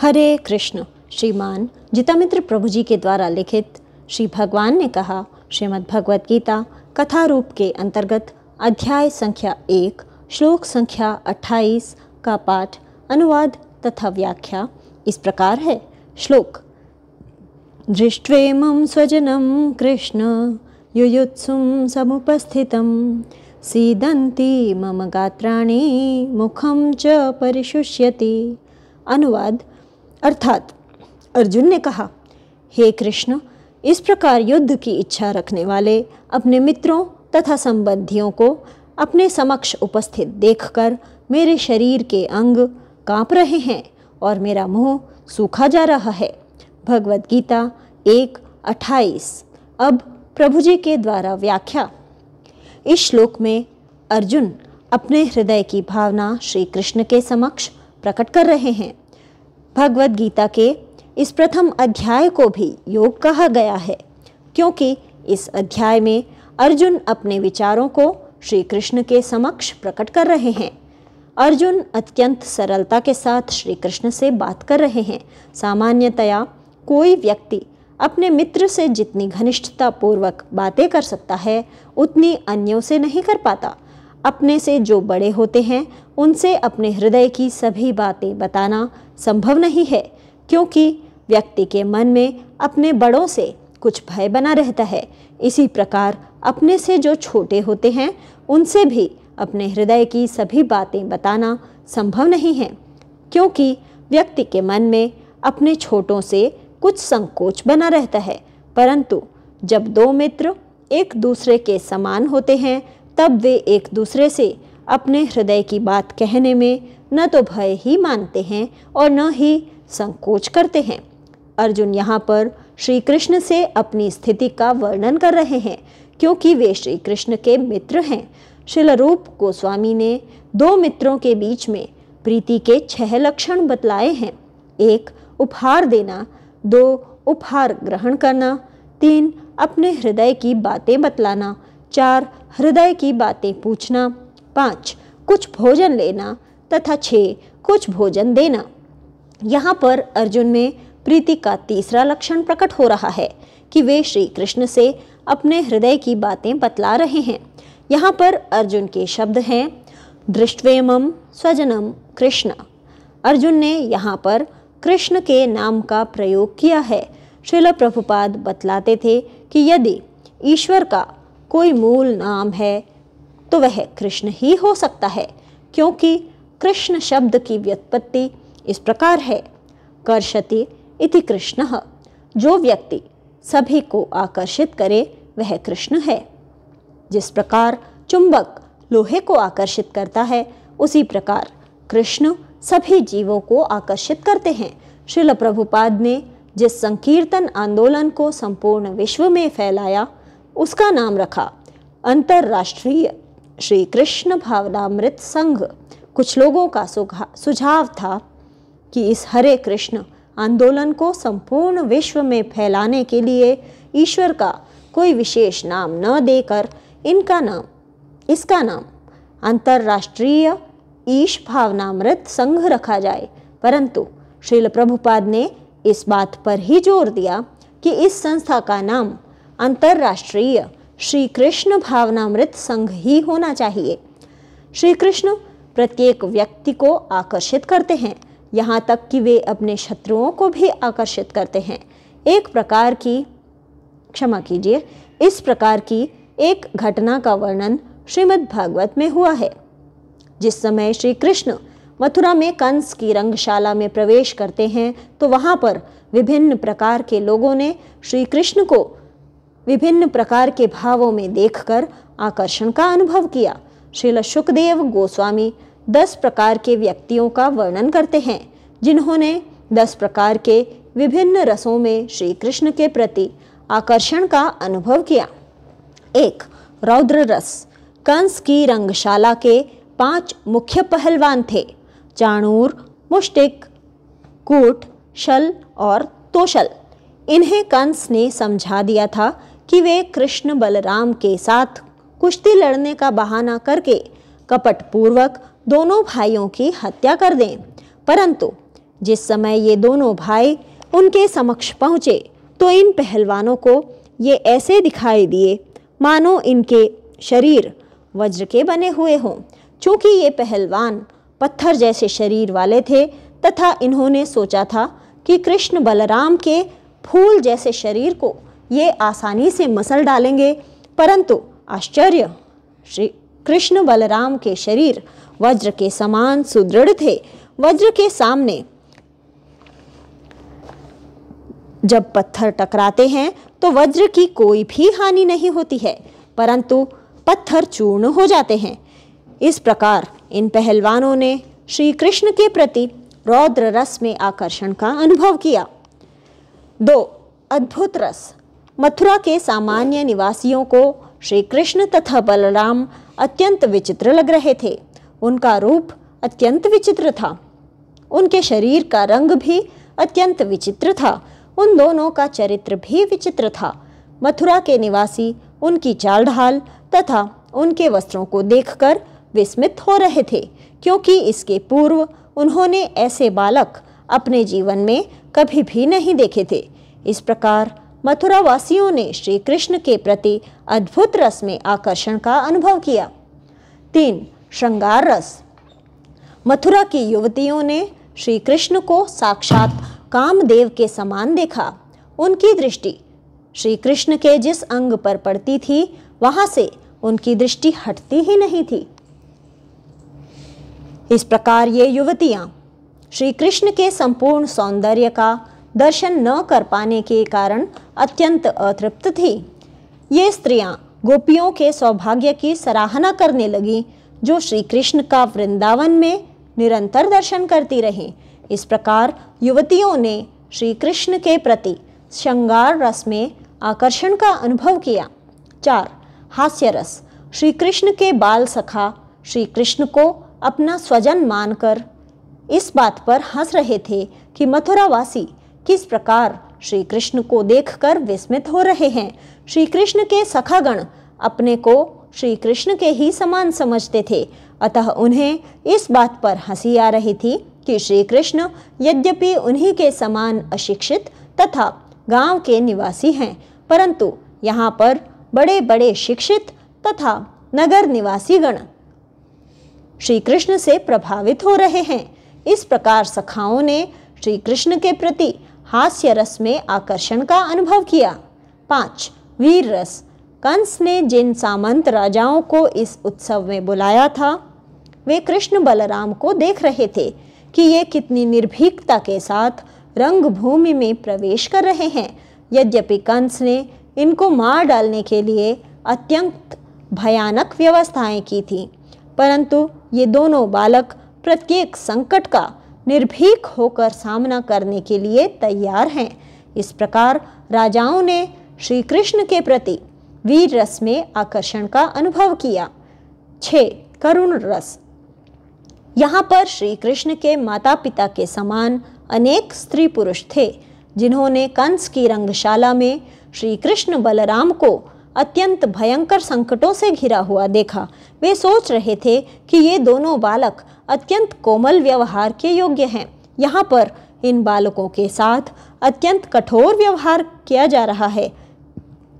हरे कृष्ण श्रीमान जितामित्र प्रभु जी के द्वारा लिखित श्री भगवान ने कहा श्रीमद् भगवद गीता कथा रूप के अंतर्गत अध्याय संख्या एक श्लोक संख्या अट्ठाईस का पाठ अनुवाद तथा व्याख्या इस प्रकार है श्लोक दृष्टेम स्वजनम कृष्ण युयुत्सुम समुपस्थित सीदंती मम गात्राणी मुखम च परिशुष्यति अनुवाद अर्थात अर्जुन ने कहा हे कृष्ण इस प्रकार युद्ध की इच्छा रखने वाले अपने मित्रों तथा संबंधियों को अपने समक्ष उपस्थित देखकर मेरे शरीर के अंग कांप रहे हैं और मेरा मुंह सूखा जा रहा है भगवत गीता एक अट्ठाईस अब प्रभु जी के द्वारा व्याख्या इस श्लोक में अर्जुन अपने हृदय की भावना श्री कृष्ण के समक्ष प्रकट कर रहे हैं भगवद गीता के इस प्रथम अध्याय को भी योग कहा गया है क्योंकि इस अध्याय में अर्जुन अपने विचारों को श्री कृष्ण के समक्ष प्रकट कर रहे हैं अर्जुन अत्यंत सरलता के साथ श्री कृष्ण से बात कर रहे हैं सामान्यतया कोई व्यक्ति अपने मित्र से जितनी घनिष्ठता पूर्वक बातें कर सकता है उतनी अन्यों से नहीं कर पाता अपने से जो बड़े होते हैं उनसे अपने हृदय की सभी बातें बताना संभव नहीं है क्योंकि व्यक्ति के मन में अपने बड़ों से कुछ भय बना रहता है इसी प्रकार अपने से जो छोटे होते हैं उनसे भी अपने हृदय की सभी बातें बताना संभव नहीं है क्योंकि व्यक्ति के मन में अपने छोटों से कुछ संकोच बना रहता है परंतु जब दो मित्र एक दूसरे के समान होते हैं तब वे एक दूसरे से अपने हृदय की बात कहने में न तो भय ही मानते हैं और न ही संकोच करते हैं अर्जुन यहाँ पर श्री कृष्ण से अपनी स्थिति का वर्णन कर रहे हैं क्योंकि वे श्री कृष्ण के मित्र हैं शिलरूप गोस्वामी ने दो मित्रों के बीच में प्रीति के छह लक्षण बतलाए हैं एक उपहार देना दो उपहार ग्रहण करना तीन अपने हृदय की बातें बतलाना चार हृदय की बातें पूछना पाँच कुछ भोजन लेना तथा छः कुछ भोजन देना यहाँ पर अर्जुन में प्रीति का तीसरा लक्षण प्रकट हो रहा है कि वे श्री कृष्ण से अपने हृदय की बातें बतला रहे हैं यहाँ पर अर्जुन के शब्द हैं दृष्टवेमम स्वजनम कृष्ण अर्जुन ने यहाँ पर कृष्ण के नाम का प्रयोग किया है शिल प्रभुपाद बतलाते थे कि यदि ईश्वर का कोई मूल नाम है तो वह कृष्ण ही हो सकता है क्योंकि कृष्ण शब्द की व्युत्पत्ति इस प्रकार है कर्षति इति कृष्ण जो व्यक्ति सभी को आकर्षित करे वह कृष्ण है जिस प्रकार चुंबक लोहे को आकर्षित करता है उसी प्रकार कृष्ण सभी जीवों को आकर्षित करते हैं श्रील प्रभुपाद ने जिस संकीर्तन आंदोलन को संपूर्ण विश्व में फैलाया उसका नाम रखा अंतर्राष्ट्रीय श्री कृष्ण भावनामृत संघ कुछ लोगों का सुझाव था कि इस हरे कृष्ण आंदोलन को संपूर्ण विश्व में फैलाने के लिए ईश्वर का कोई विशेष नाम न देकर इनका नाम इसका नाम अंतर्राष्ट्रीय ईश भावनामृत संघ रखा जाए परंतु श्रील प्रभुपाद ने इस बात पर ही जोर दिया कि इस संस्था का नाम अंतर्राष्ट्रीय श्री कृष्ण भावनामृत संघ ही होना चाहिए श्री कृष्ण प्रत्येक व्यक्ति को आकर्षित करते हैं यहाँ तक कि वे अपने शत्रुओं को भी आकर्षित करते हैं एक प्रकार की क्षमा कीजिए इस प्रकार की एक घटना का वर्णन श्रीमद् भागवत में हुआ है जिस समय श्री कृष्ण मथुरा में कंस की रंगशाला में प्रवेश करते हैं तो वहाँ पर विभिन्न प्रकार के लोगों ने श्री कृष्ण को विभिन्न प्रकार के भावों में देखकर आकर्षण का अनुभव किया श्रील सुखदेव गोस्वामी दस प्रकार के व्यक्तियों का वर्णन करते हैं जिन्होंने दस प्रकार के विभिन्न रसों में श्री कृष्ण के प्रति आकर्षण का अनुभव किया एक रौद्र रस कंस की रंगशाला के पांच मुख्य पहलवान थे चाणूर मुष्टिक कूट शल और तोशल इन्हें कंस ने समझा दिया था कि वे कृष्ण बलराम के साथ कुश्ती लड़ने का बहाना करके कपटपूर्वक दोनों भाइयों की हत्या कर दें परंतु जिस समय ये दोनों भाई उनके समक्ष पहुँचे तो इन पहलवानों को ये ऐसे दिखाई दिए मानो इनके शरीर वज्र के बने हुए हों चूँकि ये पहलवान पत्थर जैसे शरीर वाले थे तथा इन्होंने सोचा था कि कृष्ण बलराम के फूल जैसे शरीर को ये आसानी से मसल डालेंगे परंतु आश्चर्य श्री कृष्ण बलराम के शरीर वज्र के समान सुदृढ़ थे वज्र के सामने जब पत्थर टकराते हैं तो वज्र की कोई भी हानि नहीं होती है परंतु पत्थर चूर्ण हो जाते हैं इस प्रकार इन पहलवानों ने श्री कृष्ण के प्रति रौद्र रस में आकर्षण का अनुभव किया दो अद्भुत रस मथुरा के सामान्य निवासियों को श्री कृष्ण तथा बलराम अत्यंत विचित्र लग रहे थे उनका रूप अत्यंत विचित्र था उनके शरीर का रंग भी अत्यंत विचित्र था उन दोनों का चरित्र भी विचित्र था मथुरा के निवासी उनकी चाल ढाल तथा उनके वस्त्रों को देखकर विस्मित हो रहे थे क्योंकि इसके पूर्व उन्होंने ऐसे बालक अपने जीवन में कभी भी नहीं देखे थे इस प्रकार मथुरा वासियों ने श्री कृष्ण के प्रति अद्भुत रस में आकर्षण का अनुभव किया तीन श्रृंगार रस मथुरा की युवतियों ने श्री कृष्ण को साक्षात कामदेव के समान देखा उनकी दृष्टि श्री कृष्ण के जिस अंग पर पड़ती थी वहां से उनकी दृष्टि हटती ही नहीं थी इस प्रकार ये युवतियाँ श्री कृष्ण के संपूर्ण सौंदर्य का दर्शन न कर पाने के कारण अत्यंत अतृप्त थी ये स्त्रियां गोपियों के सौभाग्य की सराहना करने लगी जो श्री कृष्ण का वृंदावन में निरंतर दर्शन करती रहीं इस प्रकार युवतियों ने श्री कृष्ण के प्रति श्रृंगार रस में आकर्षण का अनुभव किया चार हास्य रस श्री कृष्ण के बाल सखा श्री कृष्ण को अपना स्वजन मानकर इस बात पर हंस रहे थे कि मथुरावासी किस प्रकार श्री कृष्ण को देखकर विस्मित हो रहे हैं श्री कृष्ण के सखागण अपने को श्री कृष्ण के ही समान समझते थे अतः उन्हें इस बात पर हंसी आ रही थी कि श्री कृष्ण यद्यपि उन्हीं के समान अशिक्षित तथा गांव के निवासी हैं परंतु यहाँ पर बड़े बड़े शिक्षित तथा नगर निवासी गण श्री कृष्ण से प्रभावित हो रहे हैं इस प्रकार सखाओं ने श्री कृष्ण के प्रति हास्य रस में आकर्षण का अनुभव किया पाँच वीर रस कंस ने जिन सामंत राजाओं को इस उत्सव में बुलाया था वे कृष्ण बलराम को देख रहे थे कि ये कितनी निर्भीकता के साथ रंगभूमि में प्रवेश कर रहे हैं यद्यपि कंस ने इनको मार डालने के लिए अत्यंत भयानक व्यवस्थाएं की थी परंतु ये दोनों बालक प्रत्येक संकट का निर्भीक होकर सामना करने के लिए तैयार हैं इस प्रकार राजाओं ने श्री कृष्ण के प्रति वीर रस में आकर्षण का अनुभव किया छः करुण रस यहाँ पर श्री कृष्ण के माता पिता के समान अनेक स्त्री पुरुष थे जिन्होंने कंस की रंगशाला में श्री कृष्ण बलराम को अत्यंत भयंकर संकटों से घिरा हुआ देखा वे सोच रहे थे कि ये दोनों बालक अत्यंत कोमल व्यवहार के योग्य हैं यहाँ पर इन बालकों के साथ अत्यंत कठोर व्यवहार किया जा रहा है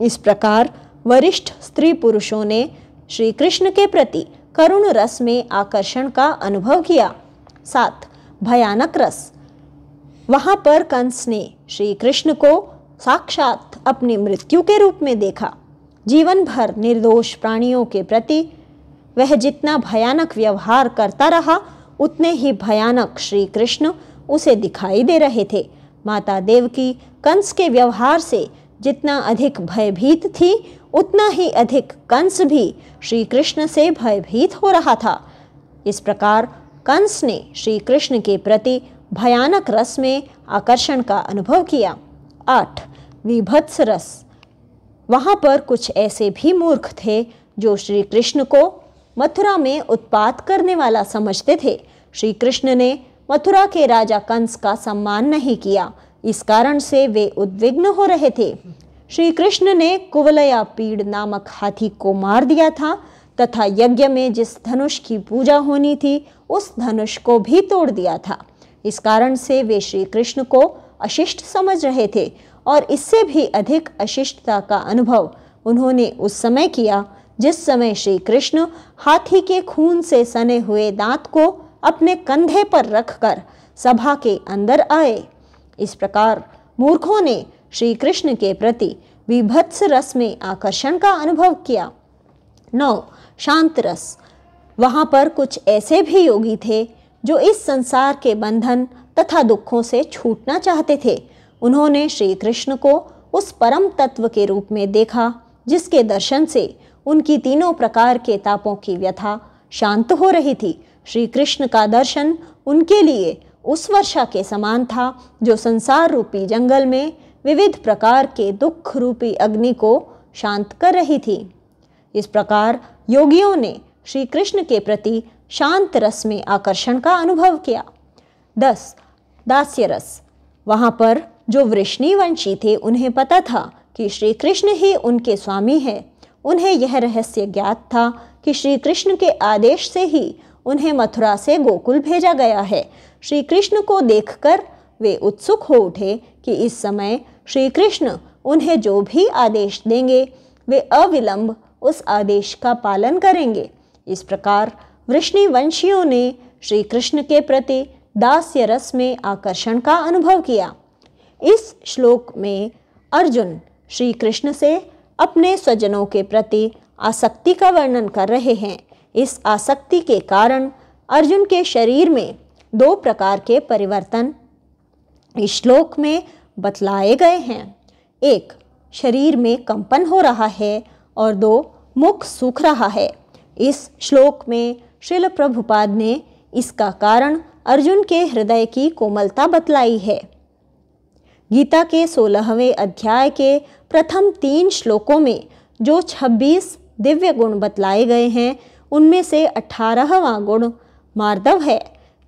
इस प्रकार वरिष्ठ स्त्री पुरुषों ने श्री कृष्ण के प्रति करुण रस में आकर्षण का अनुभव किया सात भयानक रस वहाँ पर कंस ने श्री कृष्ण को साक्षात अपनी मृत्यु के रूप में देखा जीवन भर निर्दोष प्राणियों के प्रति वह जितना भयानक व्यवहार करता रहा उतने ही भयानक श्री कृष्ण उसे दिखाई दे रहे थे माता देवकी कंस के व्यवहार से जितना अधिक भयभीत थी उतना ही अधिक कंस भी श्री कृष्ण से भयभीत हो रहा था इस प्रकार कंस ने श्री कृष्ण के प्रति भयानक रस में आकर्षण का अनुभव किया आठ विभत्स रस वहाँ पर कुछ ऐसे भी मूर्ख थे जो श्री कृष्ण को मथुरा में उत्पात करने वाला समझते थे श्री कृष्ण ने मथुरा के राजा कंस का सम्मान नहीं किया इस कारण से वे उद्विग्न हो रहे थे श्री कृष्ण ने कुवलया पीड़ नामक हाथी को मार दिया था तथा यज्ञ में जिस धनुष की पूजा होनी थी उस धनुष को भी तोड़ दिया था इस कारण से वे श्री कृष्ण को अशिष्ट समझ रहे थे और इससे भी अधिक अशिष्टता का अनुभव उन्होंने उस समय किया जिस समय श्री कृष्ण हाथी के खून से सने हुए दांत को अपने कंधे पर रखकर सभा के अंदर आए इस प्रकार मूर्खों ने श्री कृष्ण के प्रति विभत्स रस में आकर्षण का अनुभव किया नौ शांत रस वहाँ पर कुछ ऐसे भी योगी थे जो इस संसार के बंधन तथा दुखों से छूटना चाहते थे उन्होंने श्री कृष्ण को उस परम तत्व के रूप में देखा जिसके दर्शन से उनकी तीनों प्रकार के तापों की व्यथा शांत हो रही थी श्री कृष्ण का दर्शन उनके लिए उस वर्षा के समान था जो संसार रूपी जंगल में विविध प्रकार के दुख रूपी अग्नि को शांत कर रही थी इस प्रकार योगियों ने श्री कृष्ण के प्रति शांत रस में आकर्षण का अनुभव किया दस दास्य रस वहाँ पर जो वृष्णिवंशी थे उन्हें पता था कि श्री कृष्ण ही उनके स्वामी हैं उन्हें यह रहस्य ज्ञात था कि श्री कृष्ण के आदेश से ही उन्हें मथुरा से गोकुल भेजा गया है श्री कृष्ण को देखकर वे उत्सुक हो उठे कि इस समय श्री कृष्ण उन्हें जो भी आदेश देंगे वे अविलंब उस आदेश का पालन करेंगे इस प्रकार वृष्णिवंशियों ने श्री कृष्ण के प्रति दास्य रस में आकर्षण का अनुभव किया इस श्लोक में अर्जुन श्री कृष्ण से अपने स्वजनों के प्रति आसक्ति का वर्णन कर रहे हैं इस आसक्ति के कारण अर्जुन के शरीर में दो प्रकार के परिवर्तन इस श्लोक में बतलाए गए हैं एक शरीर में कंपन हो रहा है और दो मुख सूख रहा है इस श्लोक में श्रील प्रभुपाद ने इसका कारण अर्जुन के हृदय की कोमलता बतलाई है गीता के सोलहवें अध्याय के प्रथम तीन श्लोकों में जो 26 दिव्य गुण बतलाए गए हैं उनमें से अठारहवा गुण मार्दव है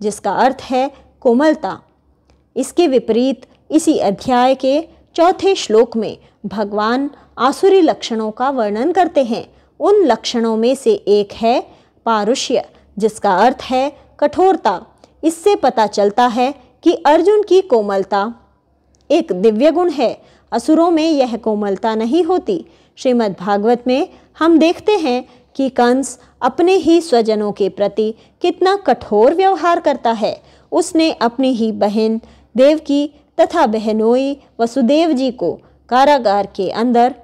जिसका अर्थ है कोमलता इसके विपरीत इसी अध्याय के चौथे श्लोक में भगवान आसुरी लक्षणों का वर्णन करते हैं उन लक्षणों में से एक है पारुष्य जिसका अर्थ है कठोरता इससे पता चलता है कि अर्जुन की कोमलता एक दिव्य गुण है असुरों में यह कोमलता नहीं होती श्रीमद् भागवत में हम देखते हैं कि कंस अपने ही स्वजनों के प्रति कितना कठोर व्यवहार करता है उसने अपनी ही बहन देवकी तथा बहनोई वसुदेव जी को कारागार के अंदर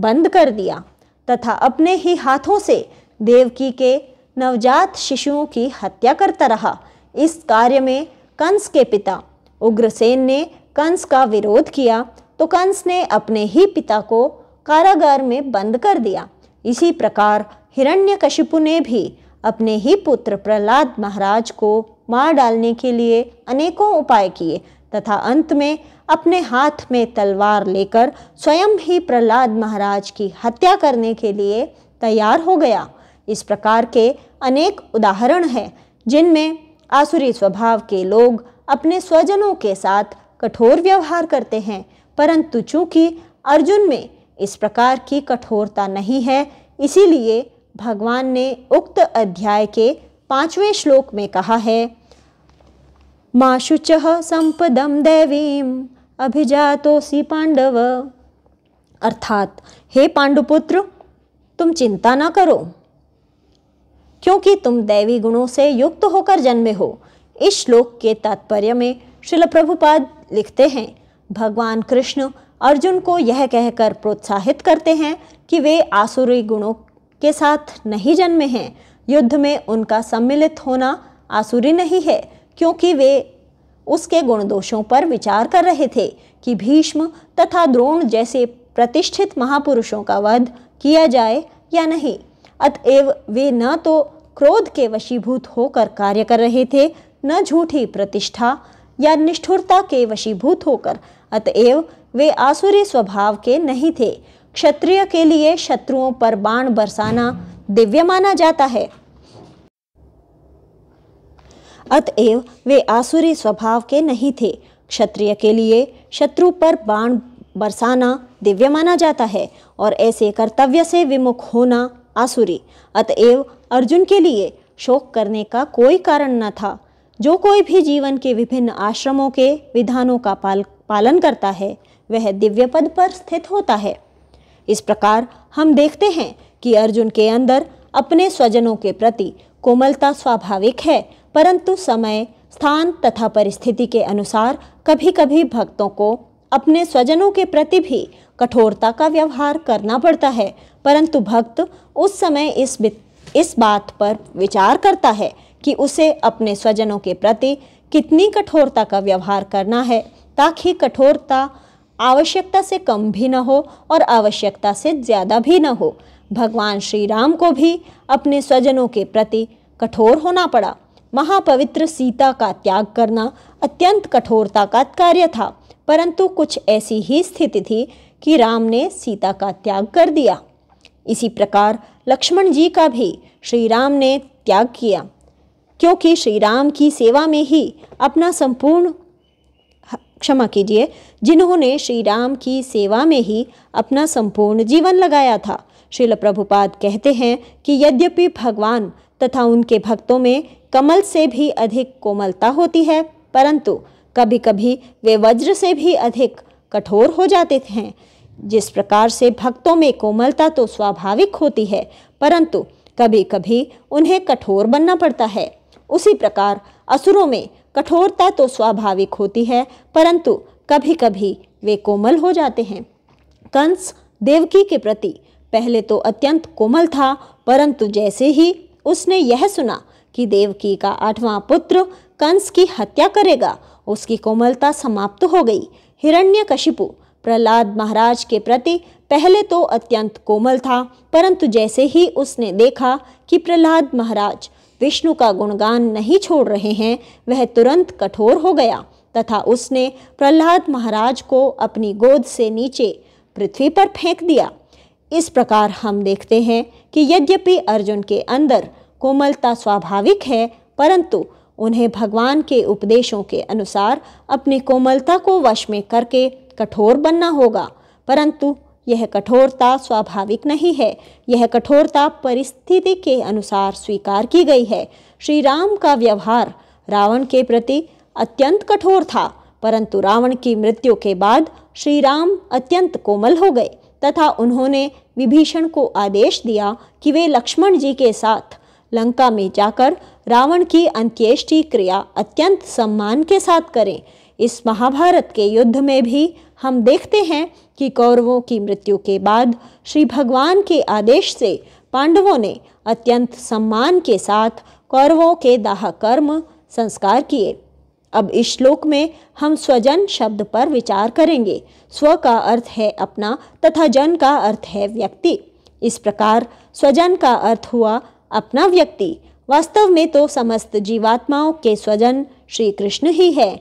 बंद कर दिया तथा अपने ही हाथों से देवकी के नवजात शिशुओं की हत्या करता रहा इस कार्य में कंस के पिता उग्रसेन ने कंस का विरोध किया तो कंस ने अपने ही पिता को कारागार में बंद कर दिया इसी प्रकार हिरण्यकशिपु ने भी अपने ही पुत्र प्रहलाद महाराज को मार डालने के लिए अनेकों उपाय किए तथा अंत में अपने हाथ में तलवार लेकर स्वयं ही प्रहलाद महाराज की हत्या करने के लिए तैयार हो गया इस प्रकार के अनेक उदाहरण हैं जिनमें आसुरी स्वभाव के लोग अपने स्वजनों के साथ कठोर व्यवहार करते हैं परंतु चूंकि अर्जुन में इस प्रकार की कठोरता नहीं है इसीलिए भगवान ने उक्त अध्याय के पांचवें श्लोक में कहा है माशुच शुच संपदम दैवीम अभिजातोसी पांडव अर्थात हे पांडुपुत्र तुम चिंता ना करो क्योंकि तुम दैवी गुणों से युक्त होकर जन्मे हो इस श्लोक के तात्पर्य में शिल प्रभुपाद लिखते हैं भगवान कृष्ण अर्जुन को यह कहकर प्रोत्साहित करते हैं कि वे आसुरी गुणों के साथ नहीं जन्मे हैं युद्ध में उनका सम्मिलित होना आसुरी नहीं है क्योंकि वे उसके गुण दोषों पर विचार कर रहे थे कि भीष्म तथा द्रोण जैसे प्रतिष्ठित महापुरुषों का वध किया जाए या नहीं अतएव वे न तो क्रोध के वशीभूत होकर कार्य कर रहे थे न झूठी प्रतिष्ठा या निष्ठुरता के वशीभूत होकर अतएव वे आसुरी स्वभाव के नहीं थे क्षत्रिय के लिए शत्रुओं पर बाण बरसाना दिव्य माना जाता है अतएव वे आसुरी स्वभाव के नहीं थे क्षत्रिय के लिए शत्रु पर बाण बरसाना दिव्य माना जाता है और ऐसे कर्तव्य से विमुख होना आसुरी अतएव अर्जुन के लिए शोक करने का कोई कारण न था जो कोई भी जीवन के विभिन्न आश्रमों के विधानों का पाल पालन करता है वह दिव्य पद पर स्थित होता है इस प्रकार हम देखते हैं कि अर्जुन के अंदर अपने स्वजनों के प्रति कोमलता स्वाभाविक है परंतु समय स्थान तथा परिस्थिति के अनुसार कभी कभी भक्तों को अपने स्वजनों के प्रति भी कठोरता का व्यवहार करना पड़ता है परंतु भक्त उस समय इस इस बात पर विचार करता है कि उसे अपने स्वजनों के प्रति कितनी कठोरता का व्यवहार करना है ताकि कठोरता आवश्यकता से कम भी न हो और आवश्यकता से ज़्यादा भी न हो भगवान श्री राम को भी अपने स्वजनों के प्रति कठोर होना पड़ा महापवित्र सीता का त्याग करना अत्यंत कठोरता का कार्य था परंतु कुछ ऐसी ही स्थिति थी कि राम ने सीता का त्याग कर दिया इसी प्रकार लक्ष्मण जी का भी श्री राम ने त्याग किया क्योंकि श्री राम की सेवा में ही अपना संपूर्ण क्षमा कीजिए जिन्होंने श्री राम की सेवा में ही अपना संपूर्ण जीवन लगाया था श्रील प्रभुपाद कहते हैं कि यद्यपि भगवान तथा उनके भक्तों में कमल से भी अधिक कोमलता होती है परंतु कभी कभी वे वज्र से भी अधिक कठोर हो जाते हैं जिस प्रकार से भक्तों में कोमलता तो स्वाभाविक होती है परंतु कभी कभी उन्हें कठोर बनना पड़ता है उसी प्रकार असुरों में कठोरता तो स्वाभाविक होती है परंतु कभी कभी वे कोमल हो जाते हैं कंस देवकी के प्रति पहले तो अत्यंत कोमल था परंतु जैसे ही उसने यह सुना कि देवकी का आठवां पुत्र कंस की हत्या करेगा उसकी कोमलता समाप्त हो गई हिरण्यकशिपु प्रहलाद महाराज के प्रति पहले तो अत्यंत कोमल था परंतु जैसे ही उसने देखा कि प्रहलाद महाराज विष्णु का गुणगान नहीं छोड़ रहे हैं वह तुरंत कठोर हो गया तथा उसने प्रहलाद महाराज को अपनी गोद से नीचे पृथ्वी पर फेंक दिया इस प्रकार हम देखते हैं कि यद्यपि अर्जुन के अंदर कोमलता स्वाभाविक है परंतु उन्हें भगवान के उपदेशों के अनुसार अपनी कोमलता को वश में करके कठोर बनना होगा परंतु यह कठोरता स्वाभाविक नहीं है यह कठोरता परिस्थिति के अनुसार स्वीकार की गई है श्री राम का व्यवहार रावण के प्रति अत्यंत कठोर था परंतु रावण की मृत्यु के बाद श्री राम अत्यंत कोमल हो गए तथा उन्होंने विभीषण को आदेश दिया कि वे लक्ष्मण जी के साथ लंका में जाकर रावण की अंत्येष्टि क्रिया अत्यंत सम्मान के साथ करें इस महाभारत के युद्ध में भी हम देखते हैं कि कौरवों की मृत्यु के बाद श्री भगवान के आदेश से पांडवों ने अत्यंत सम्मान के साथ कौरवों के दाह कर्म संस्कार किए अब इस श्लोक में हम स्वजन शब्द पर विचार करेंगे स्व का अर्थ है अपना तथा जन का अर्थ है व्यक्ति इस प्रकार स्वजन का अर्थ हुआ अपना व्यक्ति वास्तव में तो समस्त जीवात्माओं के स्वजन श्री कृष्ण ही है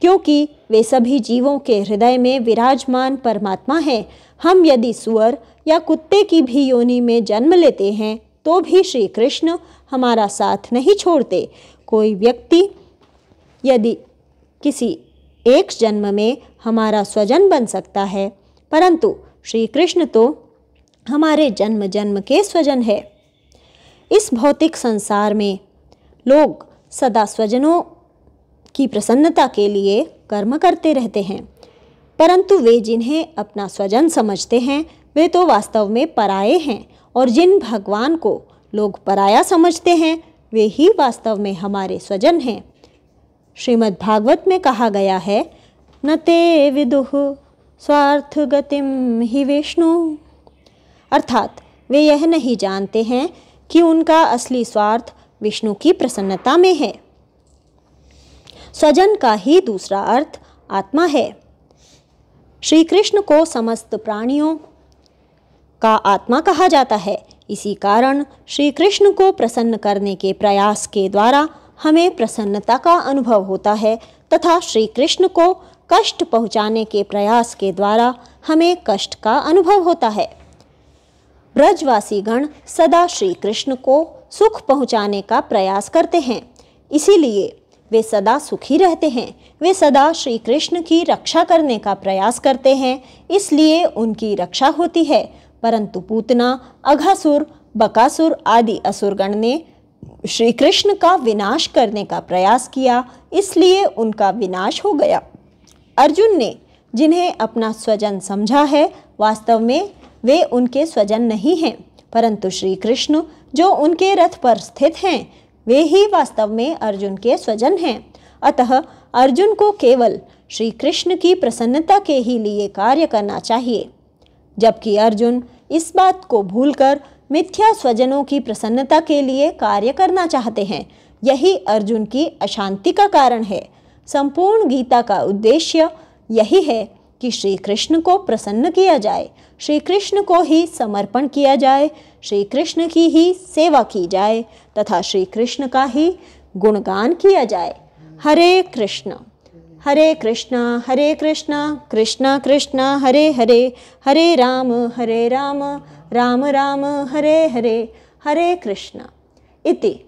क्योंकि वे सभी जीवों के हृदय में विराजमान परमात्मा हैं हम यदि सुअर या कुत्ते की भी योनि में जन्म लेते हैं तो भी श्री कृष्ण हमारा साथ नहीं छोड़ते कोई व्यक्ति यदि किसी एक जन्म में हमारा स्वजन बन सकता है परंतु श्री कृष्ण तो हमारे जन्म जन्म के स्वजन है इस भौतिक संसार में लोग सदा स्वजनों की प्रसन्नता के लिए कर्म करते रहते हैं परंतु वे जिन्हें अपना स्वजन समझते हैं वे तो वास्तव में पराए हैं और जिन भगवान को लोग पराया समझते हैं वे ही वास्तव में हमारे स्वजन हैं श्रीमद् भागवत में कहा गया है न ते विदुह स्वार्थ गतिम ही विष्णु अर्थात वे यह नहीं जानते हैं कि उनका असली स्वार्थ विष्णु की प्रसन्नता में है स्वजन का ही दूसरा अर्थ आत्मा है श्री कृष्ण को समस्त प्राणियों का आत्मा कहा जाता है इसी कारण श्री कृष्ण को प्रसन्न करने के प्रयास के द्वारा हमें प्रसन्नता का अनुभव होता है तथा श्री कृष्ण को कष्ट पहुँचाने के प्रयास के द्वारा हमें कष्ट का अनुभव होता है ब्रजवासी गण सदा श्री कृष्ण को सुख पहुँचाने का प्रयास करते हैं इसीलिए वे सदा सुखी रहते हैं वे सदा श्री कृष्ण की रक्षा करने का प्रयास करते हैं इसलिए उनकी रक्षा होती है परंतु पूतना अघासुर बकासुर आदि असुरगण ने श्री कृष्ण का विनाश करने का प्रयास किया इसलिए उनका विनाश हो गया अर्जुन ने जिन्हें अपना स्वजन समझा है वास्तव में वे उनके स्वजन नहीं हैं परंतु श्री कृष्ण जो उनके रथ पर स्थित हैं वे ही वास्तव में अर्जुन के स्वजन हैं अतः अर्जुन को केवल श्री कृष्ण की प्रसन्नता के ही लिए कार्य करना चाहिए जबकि अर्जुन इस बात को भूलकर मिथ्या स्वजनों की प्रसन्नता के लिए कार्य करना चाहते हैं यही अर्जुन की अशांति का कारण है संपूर्ण गीता का उद्देश्य यही है कि श्री कृष्ण को प्रसन्न किया जाए श्री कृष्ण को ही समर्पण किया जाए श्री कृष्ण की ही सेवा की जाए तथा श्री कृष्ण का ही गुणगान किया जाए हरे कृष्ण हरे कृष्णा हरे कृष्णा कृष्णा कृष्णा हरे हरे हरे राम हरे राम राम राम हरे हरे हरे कृष्णा इति